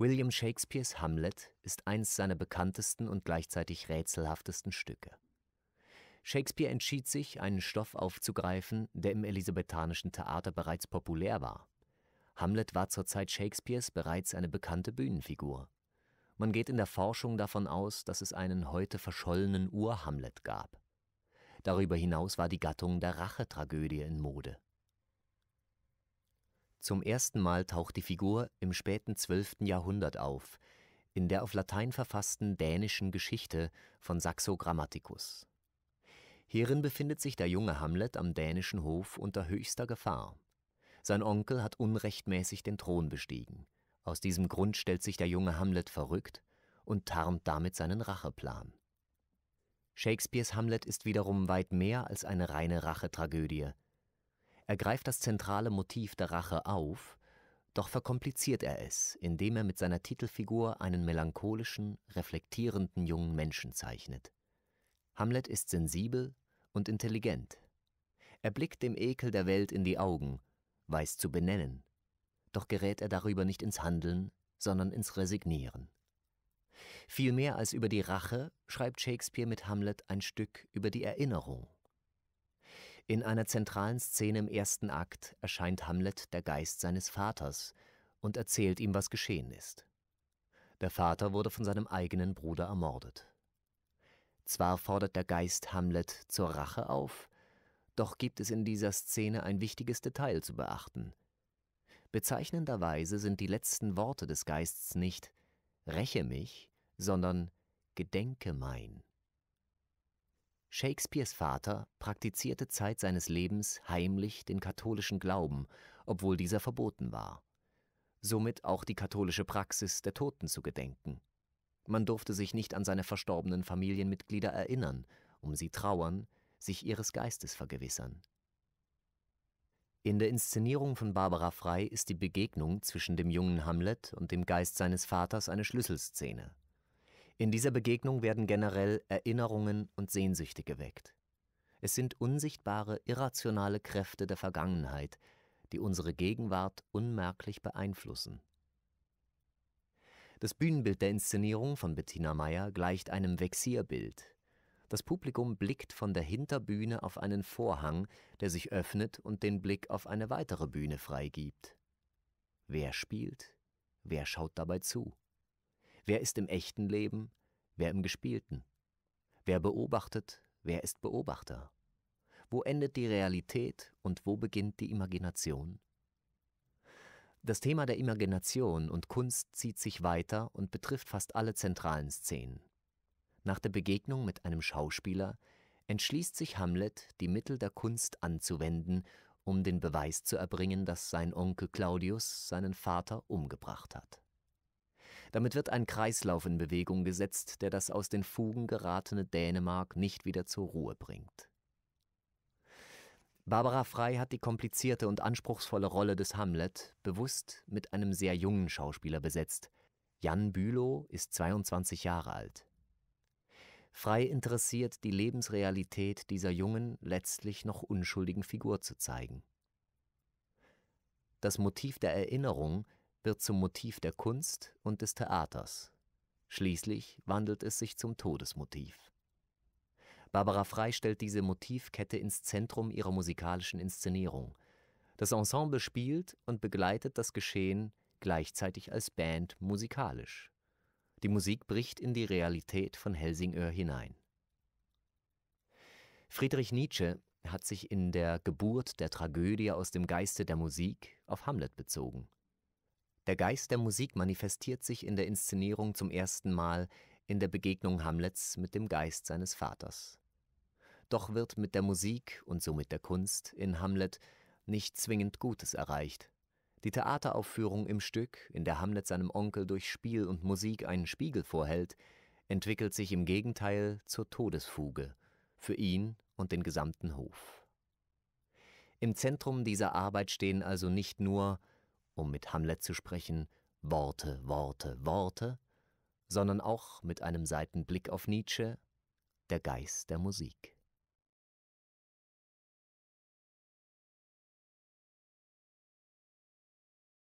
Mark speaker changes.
Speaker 1: William Shakespeares Hamlet ist eines seiner bekanntesten und gleichzeitig rätselhaftesten Stücke. Shakespeare entschied sich, einen Stoff aufzugreifen, der im elisabethanischen Theater bereits populär war. Hamlet war zur Zeit Shakespeares bereits eine bekannte Bühnenfigur. Man geht in der Forschung davon aus, dass es einen heute verschollenen Ur-Hamlet gab. Darüber hinaus war die Gattung der Rachetragödie in Mode. Zum ersten Mal taucht die Figur im späten 12. Jahrhundert auf, in der auf Latein verfassten Dänischen Geschichte von Saxo Grammaticus. Hierin befindet sich der junge Hamlet am dänischen Hof unter höchster Gefahr. Sein Onkel hat unrechtmäßig den Thron bestiegen. Aus diesem Grund stellt sich der junge Hamlet verrückt und tarnt damit seinen Racheplan. Shakespeares Hamlet ist wiederum weit mehr als eine reine Rachetragödie – er greift das zentrale Motiv der Rache auf, doch verkompliziert er es, indem er mit seiner Titelfigur einen melancholischen, reflektierenden jungen Menschen zeichnet. Hamlet ist sensibel und intelligent. Er blickt dem Ekel der Welt in die Augen, weiß zu benennen, doch gerät er darüber nicht ins Handeln, sondern ins Resignieren. Viel mehr als über die Rache schreibt Shakespeare mit Hamlet ein Stück über die Erinnerung in einer zentralen Szene im ersten Akt erscheint Hamlet der Geist seines Vaters und erzählt ihm, was geschehen ist. Der Vater wurde von seinem eigenen Bruder ermordet. Zwar fordert der Geist Hamlet zur Rache auf, doch gibt es in dieser Szene ein wichtiges Detail zu beachten. Bezeichnenderweise sind die letzten Worte des Geists nicht Räche mich, sondern Gedenke mein. Shakespeares Vater praktizierte Zeit seines Lebens heimlich den katholischen Glauben, obwohl dieser verboten war. Somit auch die katholische Praxis der Toten zu gedenken. Man durfte sich nicht an seine verstorbenen Familienmitglieder erinnern, um sie trauern, sich ihres Geistes vergewissern. In der Inszenierung von Barbara Frei ist die Begegnung zwischen dem jungen Hamlet und dem Geist seines Vaters eine Schlüsselszene in dieser Begegnung werden generell Erinnerungen und Sehnsüchte geweckt. Es sind unsichtbare, irrationale Kräfte der Vergangenheit, die unsere Gegenwart unmerklich beeinflussen. Das Bühnenbild der Inszenierung von Bettina Meyer gleicht einem Vexierbild. Das Publikum blickt von der Hinterbühne auf einen Vorhang, der sich öffnet und den Blick auf eine weitere Bühne freigibt. Wer spielt? Wer schaut dabei zu? Wer ist im echten Leben, wer im gespielten? Wer beobachtet, wer ist Beobachter? Wo endet die Realität und wo beginnt die Imagination? Das Thema der Imagination und Kunst zieht sich weiter und betrifft fast alle zentralen Szenen. Nach der Begegnung mit einem Schauspieler entschließt sich Hamlet, die Mittel der Kunst anzuwenden, um den Beweis zu erbringen, dass sein Onkel Claudius seinen Vater umgebracht hat. Damit wird ein Kreislauf in Bewegung gesetzt, der das aus den Fugen geratene Dänemark nicht wieder zur Ruhe bringt. Barbara Frey hat die komplizierte und anspruchsvolle Rolle des Hamlet bewusst mit einem sehr jungen Schauspieler besetzt. Jan Bülow ist 22 Jahre alt. Frei interessiert, die Lebensrealität dieser jungen, letztlich noch unschuldigen Figur zu zeigen. Das Motiv der Erinnerung wird zum Motiv der Kunst und des Theaters. Schließlich wandelt es sich zum Todesmotiv. Barbara Frei stellt diese Motivkette ins Zentrum ihrer musikalischen Inszenierung. Das Ensemble spielt und begleitet das Geschehen gleichzeitig als Band musikalisch. Die Musik bricht in die Realität von Helsingör hinein. Friedrich Nietzsche hat sich in der Geburt der Tragödie aus dem Geiste der Musik auf Hamlet bezogen. Der Geist der Musik manifestiert sich in der Inszenierung zum ersten Mal in der Begegnung Hamlets mit dem Geist seines Vaters. Doch wird mit der Musik und somit der Kunst in Hamlet nicht zwingend Gutes erreicht. Die Theateraufführung im Stück, in der Hamlet seinem Onkel durch Spiel und Musik einen Spiegel vorhält, entwickelt sich im Gegenteil zur Todesfuge für ihn und den gesamten Hof. Im Zentrum dieser Arbeit stehen also nicht nur um mit Hamlet zu sprechen, Worte, Worte, Worte, sondern auch mit einem Seitenblick auf Nietzsche, der Geist der Musik.